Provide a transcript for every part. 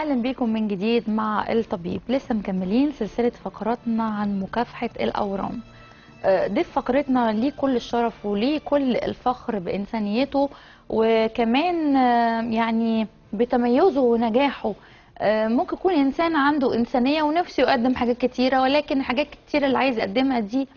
اهلا بيكم من جديد مع الطبيب لسه مكملين سلسله فقراتنا عن مكافحه الاورام آه، ضيف فقرتنا ليه كل الشرف وليه كل الفخر بانسانيته وكمان آه، يعني بتميزه ونجاحه آه، ممكن يكون انسان عنده انسانيه ونفسه يقدم حاجات كتيره ولكن حاجات كتيره اللي عايز يقدمها دي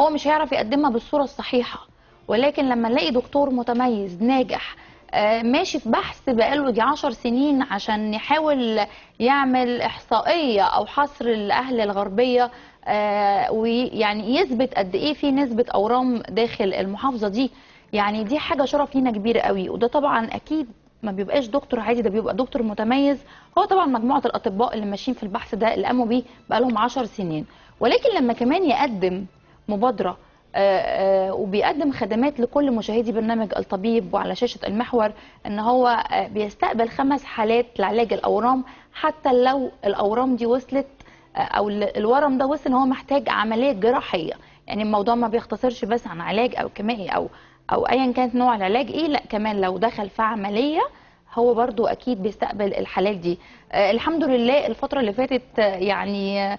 هو مش هيعرف يقدمها بالصوره الصحيحه ولكن لما نلاقي دكتور متميز ناجح آه، ماشي في بحث بقاله دي 10 سنين عشان يحاول يعمل احصائيه او حصر الاهل الغربيه آه، ويعني يثبت قد ايه في نسبه اورام داخل المحافظه دي يعني دي حاجه شرف لينا كبيره قوي وده طبعا اكيد ما بيبقاش دكتور عادي ده بيبقى دكتور متميز هو طبعا مجموعه الاطباء اللي ماشيين في البحث ده اللي قاموا بيه بقالهم 10 سنين ولكن لما كمان يقدم مبادره آه، آه، وبيقدم خدمات لكل مشاهدي برنامج الطبيب وعلى شاشة المحور ان هو آه، بيستقبل خمس حالات لعلاج الاورام حتى لو الاورام دي وصلت او الورم ده وصل ان هو محتاج عملية جراحية يعني الموضوع ما بيختصرش بس عن علاج او كيمائي او او ايا كانت نوع العلاج ايه لا كمان لو دخل في عمليه هو برضو اكيد بيستقبل الحالات دي آه الحمد لله الفتره اللي فاتت يعني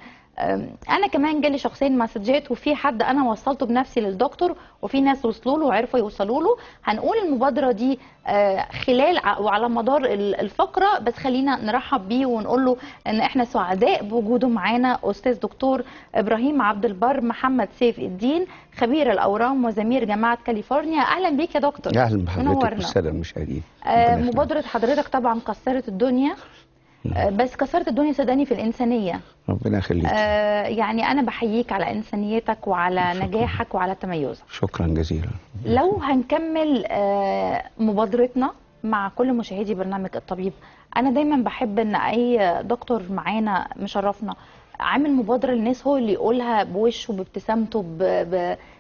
انا كمان جالي شخصين مسجات وفي حد انا وصلته بنفسي للدكتور وفي ناس وصلوا له وعرفوا يوصلوا له هنقول المبادره دي أه، خلال وعلى مدار الفقره بس خلينا نرحب بيه ونقول له ان احنا سعداء بوجوده معانا استاذ دكتور ابراهيم عبد البر محمد سيف الدين خبير الاورام وزمير جامعه كاليفورنيا اهلا بيك يا دكتور اهلا بحضرتك والساده أه، مبادره حضرتك طبعا كسرت الدنيا نعم. آه، بس كسرت الدنيا صدقني في الانسانيه ربنا يخليك آه يعني انا بحييك على انسانيتك وعلى شكرا. نجاحك وعلى تميزك شكرا جزيلا لو هنكمل آه مبادرتنا مع كل مشاهدي برنامج الطبيب انا دايما بحب ان اي دكتور معانا مشرفنا عامل مبادره للناس هو اللي يقولها بوشه بابتسامته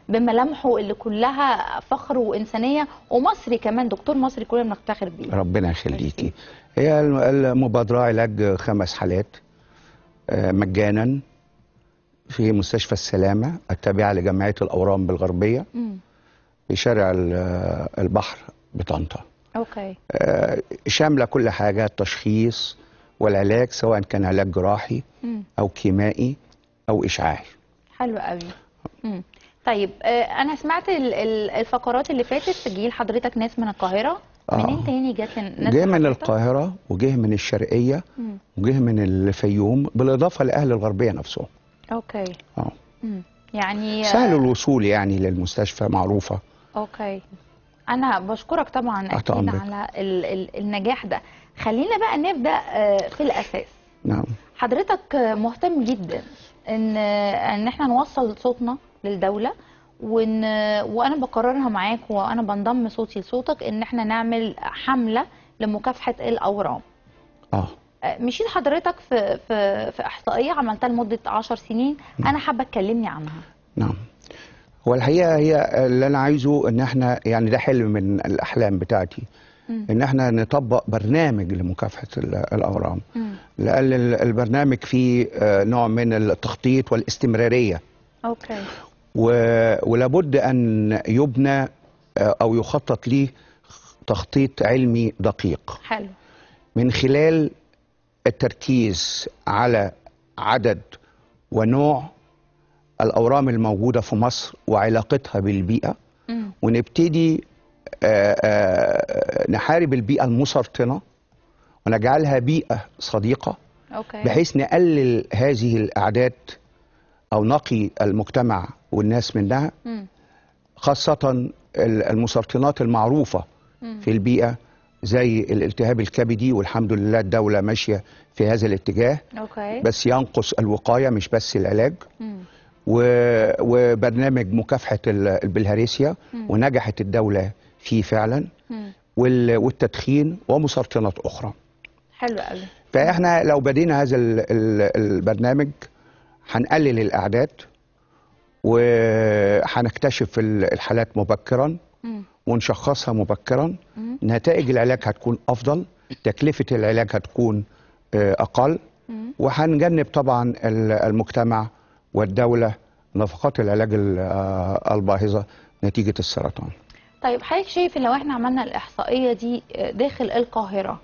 بملامحه اللي كلها فخر وانسانيه ومصري كمان دكتور مصري كلنا بنفتخر بيه ربنا يخليكي هي المبادره علاج خمس حالات آه، مجانا في مستشفى السلامه التابعه لجمعيه الاورام بالغربيه في شارع البحر بطنطا اوكي آه، شامله كل حاجه التشخيص والعلاج سواء كان علاج جراحي مم. او كيمائي او اشعاعي حلو قوي مم. طيب آه، انا سمعت الفقرات اللي فاتت جيل حضرتك ناس من القاهره آه. منين تاني جت ناس جه من القاهره وجه من الشرقيه وجه من الفيوم بالاضافه لاهل الغربيه نفسهم اوكي اه يعني آه، سهل الوصول يعني للمستشفى معروفه اوكي انا بشكرك طبعا اكيد على ال ال النجاح ده خلينا بقى نبدا آه، في الاساس نعم حضرتك مهتم جدا ان آه، ان احنا نوصل صوتنا للدوله وان آه، وانا بقررها معاك وانا بنضم صوتي لصوتك ان احنا نعمل حمله لمكافحه الاورام اه مشيت حضرتك في في في احصائيه عملتها لمده 10 سنين نعم. انا حابه تكلمني عنها نعم هو الحقيقه هي اللي انا عايزه ان احنا يعني ده حلم من الاحلام بتاعتي ان احنا نطبق برنامج لمكافحه الاورام لان البرنامج فيه آه، نوع من التخطيط والاستمراريه اوكي ولابد ان يبنى آه، او يخطط ليه تخطيط علمي دقيق حلو من خلال التركيز على عدد ونوع الأورام الموجودة في مصر وعلاقتها بالبيئة م. ونبتدي آه، آه، نحارب البيئه المسرطنه ونجعلها بيئه صديقه أوكي. بحيث نقلل هذه الاعداد او نقي المجتمع والناس منها م. خاصه المسرطنات المعروفه م. في البيئه زي الالتهاب الكبدي والحمد لله الدوله ماشيه في هذا الاتجاه أوكي. بس ينقص الوقايه مش بس العلاج م. وبرنامج مكافحه البلهارسيا ونجحت الدوله فيه فعلا والتدخين ومسرطنات اخرى حلو قوي فاحنا لو بدينا هذا البرنامج هنقلل الاعداد وهنكتشف الحالات مبكرا ونشخصها مبكرا نتائج العلاج هتكون افضل تكلفه العلاج هتكون آه، اقل وهنجنب طبعا المجتمع والدوله نفقات العلاج آه، الباهظه نتيجه السرطان طيب حضرتك شايف لو احنا عملنا الاحصائيه دي آه، داخل القاهره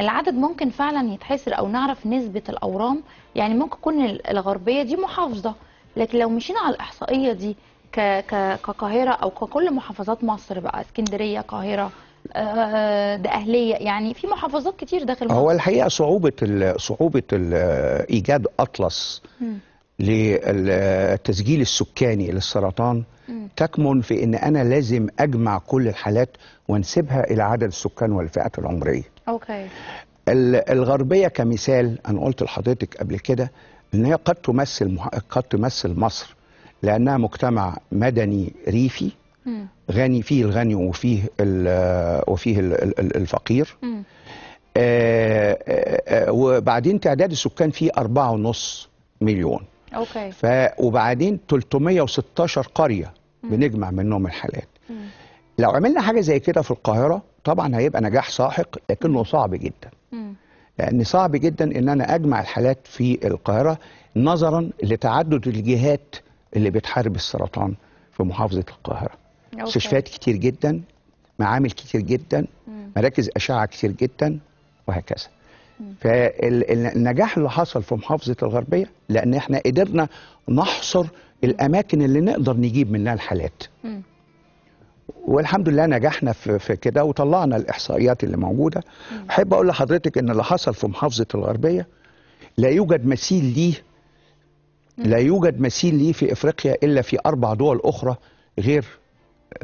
العدد ممكن فعلا يتحسر او نعرف نسبه الاورام يعني ممكن تكون الغربيه دي محافظه لكن لو مشينا على الاحصائيه دي كقاهره او ككل محافظات مصر بقى اسكندريه قاهره آه، آه، ده اهليه يعني في محافظات كتير داخل مصر هو الحقيقه صعوبه صعوبه ايجاد اطلس م. للتسجيل السكاني للسرطان تكمن في ان انا لازم اجمع كل الحالات وانسبها الى عدد السكان والفئات العمريه. اوكي. الغربيه كمثال انا قلت لحضرتك قبل كده ان هي قد تمثل قد تمثل مصر لانها مجتمع مدني ريفي م. غني فيه الغني وفيه وفيه الفقير. آآ آآ آه، آه، آه، وبعدين تعداد السكان فيه 4.5 مليون اوكي ف وبعدين 316 قريه بنجمع منهم الحالات لو عملنا حاجه زي كده في القاهره طبعا هيبقى نجاح ساحق لكنه صعب جدا لان صعب جدا ان انا اجمع الحالات في القاهره نظرا لتعدد الجهات اللي بتحارب السرطان في محافظه القاهره مستشفيات كتير جدا معامل كتير جدا مراكز اشعه كتير جدا وهكذا فالنجاح اللي حصل في محافظه الغربيه لان احنا قدرنا نحصر الاماكن اللي نقدر نجيب منها الحالات والحمد لله نجحنا في, كده وطلعنا الاحصائيات اللي موجوده احب اقول لحضرتك ان اللي حصل في محافظه الغربيه لا يوجد مثيل ليه لا يوجد مثيل ليه في افريقيا الا في اربع دول اخرى غير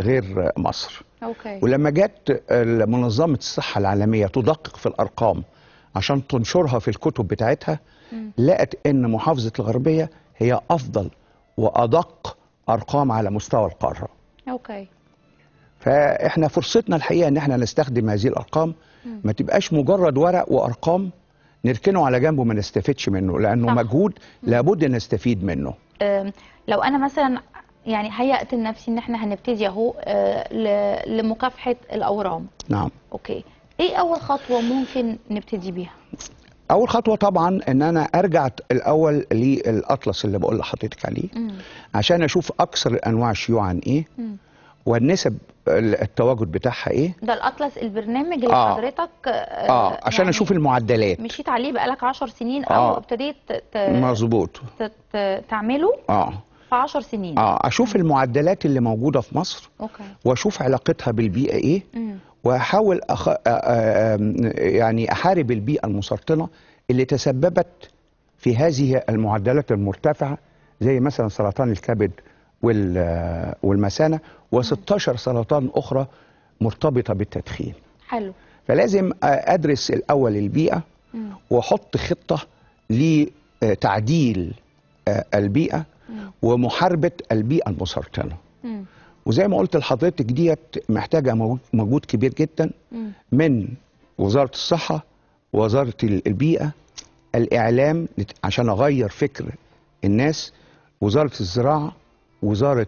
غير مصر أوكي. ولما جت منظمه الصحه العالميه تدقق في الارقام عشان تنشرها في الكتب بتاعتها لقت ان محافظه الغربيه هي افضل وادق ارقام على مستوى القاره. اوكي. فاحنا فرصتنا الحقيقه ان احنا نستخدم هذه الارقام ما تبقاش مجرد ورق وارقام نركنه على جنبه ما نستفدش منه لانه صح. مجهود لابد نستفيد منه. لو انا مثلا يعني هيأت لنفسي ان احنا هنبتدي اهو أه، لمكافحه الاورام. نعم. اوكي. ايه اول خطوه ممكن نبتدي بيها اول خطوه طبعا ان انا ارجع الاول للاطلس اللي بقول لحضرتك عليه مم. عشان اشوف اكثر انواع الشيوع عن ايه مم. والنسب التواجد بتاعها ايه ده الاطلس البرنامج اللي آه. حضرتك آه, آه. عشان يعني اشوف المعدلات مشيت عليه بقالك 10 سنين او آه. ابتديت ت... مظبوط ت... تعمله اه في 10 سنين اه اشوف المعدلات اللي موجوده في مصر أوكي. واشوف علاقتها بالبيئه ايه مم. واحاول أخ... أ... آه، أ... آه، يعني احارب البيئه المسرطنه اللي تسببت في هذه المعدلات المرتفعه زي مثلا سرطان الكبد وال... آه، والمثانه و16 سرطان اخرى مرتبطه بالتدخين حلو فلازم ادرس الاول البيئه واحط خطه لتعديل البيئه ومحاربه البيئه المسرطنه وزي ما قلت لحضرتك ديت محتاجه مجهود كبير جدا من وزاره الصحه وزاره البيئه الاعلام عشان اغير فكر الناس وزاره الزراعه وزاره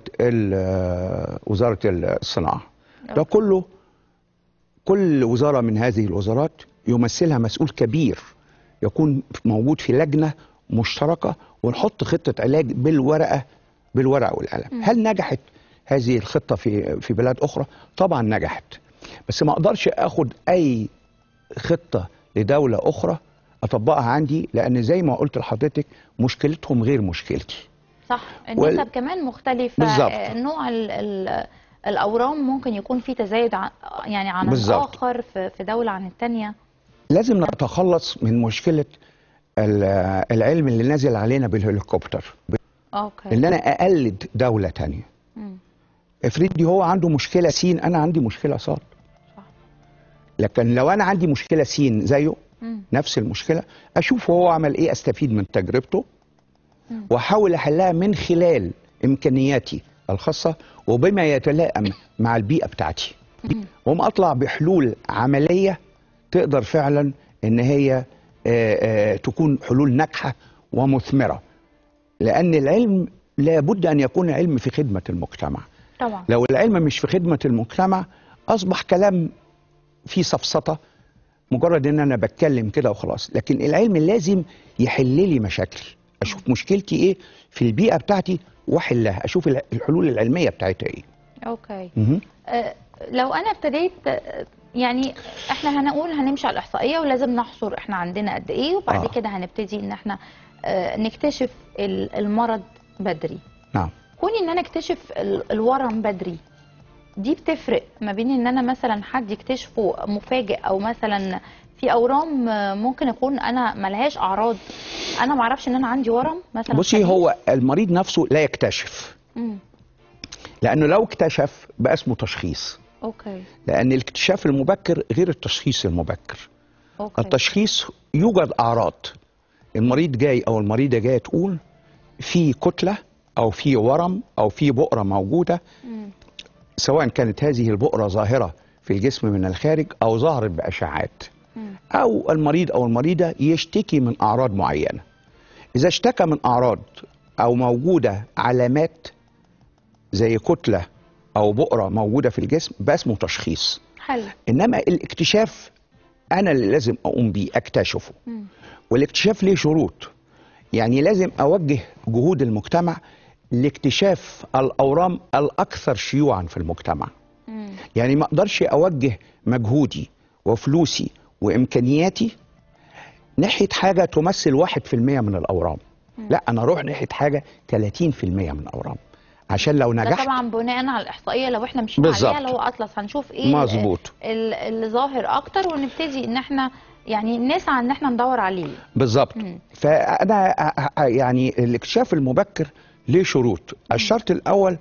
وزاره الصناعه ده كله كل وزاره من هذه الوزارات يمثلها مسؤول كبير يكون موجود في لجنه مشتركه ونحط خطه علاج بالورقه بالورقه والقلم هل نجحت هذه الخطه في في بلاد اخرى طبعا نجحت بس ما اقدرش اخد اي خطه لدوله اخرى اطبقها عندي لان زي ما قلت لحضرتك مشكلتهم غير مشكلتي صح النسب وال... كمان مختلفه بالزبط. آه، نوع ال ال الاورام ممكن يكون في تزايد ع... يعني عن بالزبط. الاخر في دوله عن الثانيه لازم نتخلص من مشكله العلم اللي نازل علينا بالهليكوبتر اوكي ان انا اقلد دوله ثانيه افرضي هو عنده مشكله سين انا عندي مشكله ص لكن لو انا عندي مشكله سين زيه مم. نفس المشكله اشوف هو عمل ايه استفيد من تجربته واحاول احلها من خلال امكانياتي الخاصه وبما يتلائم مع البيئه بتاعتي واقوم اطلع بحلول عمليه تقدر فعلا ان هي آه، آه، تكون حلول ناجحه ومثمره لان العلم لابد ان يكون علم في خدمه المجتمع طبعا. لو العلم مش في خدمه المجتمع اصبح كلام فيه سفسطه مجرد ان انا بتكلم كده وخلاص لكن العلم لازم يحل لي مشاكلي اشوف مشكلتي ايه في البيئه بتاعتي واحلها اشوف الحلول العلميه بتاعتها ايه اوكي آه، لو انا ابتديت يعني احنا هنقول هنمشي على الاحصائيه ولازم نحصر احنا عندنا قد ايه وبعد آه. كده هنبتدي ان احنا آه، نكتشف المرض بدري نعم كوني ان انا اكتشف الورم بدري دي بتفرق ما بين ان انا مثلا حد يكتشفه مفاجئ او مثلا في اورام ممكن اكون انا ملهاش اعراض انا ما اعرفش ان انا عندي ورم مثلا بصي هو المريض نفسه لا يكتشف امم لانه لو اكتشف بقى اسمه تشخيص أوكي. لأن الاكتشاف المبكر غير التشخيص المبكر أوكي. التشخيص يوجد أعراض المريض جاي أو المريضة جاية تقول في كتلة أو في ورم أو في بؤرة موجودة مم. سواء كانت هذه البؤرة ظاهرة في الجسم من الخارج أو ظهرت بأشعات مم. أو المريض أو المريضة يشتكي من أعراض معينة إذا اشتكى من أعراض أو موجودة علامات زي كتلة او بؤره موجوده في الجسم ده اسمه تشخيص حل. انما الاكتشاف انا اللي لازم اقوم بيه اكتشفه م. والاكتشاف ليه شروط يعني لازم اوجه جهود المجتمع لاكتشاف الاورام الاكثر شيوعا في المجتمع م. يعني ما اقدرش اوجه مجهودي وفلوسي وامكانياتي ناحيه حاجه تمثل 1% من الاورام م. لا انا اروح ناحيه حاجه 30% من الاورام عشان لو نجحت طبعا بناء على الاحصائيه لو احنا مشينا عليها اللي هو اطلس هنشوف ايه مظبوط اللي ظاهر اكتر ونبتدي ان احنا يعني نسعى ان احنا ندور عليه بالظبط فانا يعني الاكتشاف المبكر ليه شروط الشرط الاول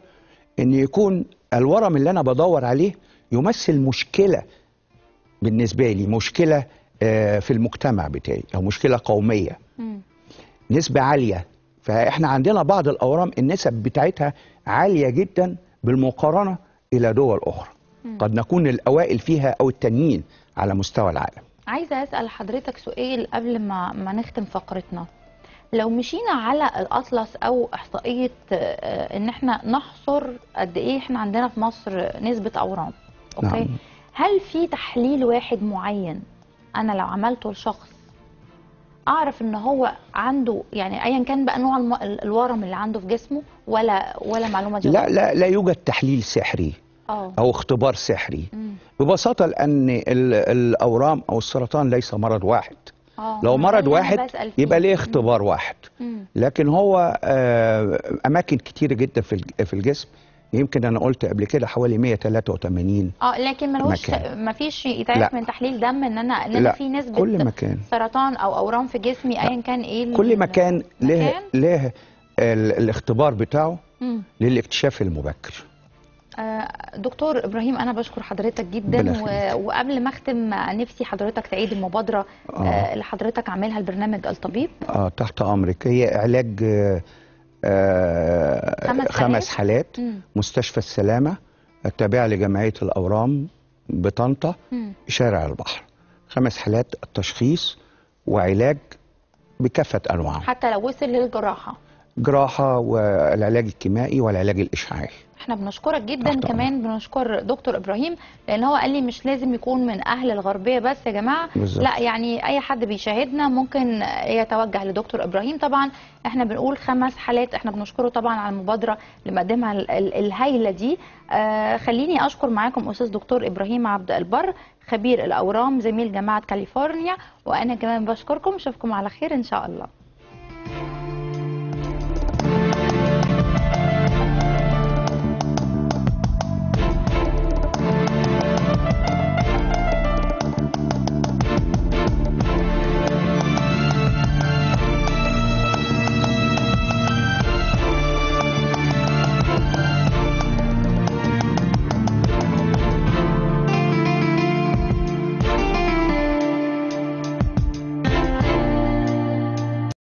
ان يكون الورم اللي انا بدور عليه يمثل مشكله بالنسبه لي مشكله آه، في المجتمع بتاعي او مشكله قوميه نسبه عاليه فاحنا عندنا بعض الاورام النسب بتاعتها عاليه جدا بالمقارنه الى دول اخرى مم. قد نكون الاوائل فيها او التانيين على مستوى العالم عايزه اسال حضرتك سؤال قبل ما ما نختم فقرتنا لو مشينا على الاطلس او احصائيه آه، ان احنا نحصر قد ايه احنا عندنا في مصر نسبه اورام اوكي نعم. هل في تحليل واحد معين انا لو عملته لشخص اعرف ان هو عنده يعني ايا كان بقى نوع الورم اللي عنده في جسمه ولا ولا معلومه دي لا لا لا يوجد تحليل سحري أوه. او اختبار سحري مم. ببساطه لان الاورام او السرطان ليس مرض واحد أوه. لو مرض واحد يبقى ليه اختبار مم. واحد مم. لكن هو آه، اماكن كتيره جدا في الجسم يمكن انا قلت قبل كده حوالي 183 اه لكن ملوش مكان. مفيش يتعرف من تحليل دم ان انا ان في نسبه كل مكان سرطان او اورام في جسمي ايا كان ايه كل مكان له له الاختبار بتاعه مم. للاكتشاف المبكر آه، دكتور ابراهيم انا بشكر حضرتك جدا و... وقبل ما اختم نفسي حضرتك تعيد المبادره آه. آه. اللي حضرتك عاملها لبرنامج الطبيب اه تحت امرك هي علاج آه، آه، خمس, خمس حالات, حالات مستشفى السلامه التابعه لجمعيه الاورام بطنطا شارع البحر خمس حالات التشخيص وعلاج بكافه انواعه حتى لو وصل للجراحه جراحه والعلاج الكيمائي والعلاج الاشعاعي احنا بنشكرك جدا أحطر. كمان بنشكر دكتور ابراهيم لان هو قال لي مش لازم يكون من اهل الغربيه بس يا جماعه بالزبط. لا يعني اي حد بيشاهدنا ممكن يتوجه لدكتور ابراهيم طبعا احنا بنقول خمس حالات احنا بنشكره طبعا على المبادره اللي مقدمها الهايله دي آه خليني اشكر معاكم استاذ دكتور ابراهيم عبد البر خبير الاورام زميل جامعه كاليفورنيا وانا كمان بشكركم اشوفكم على خير ان شاء الله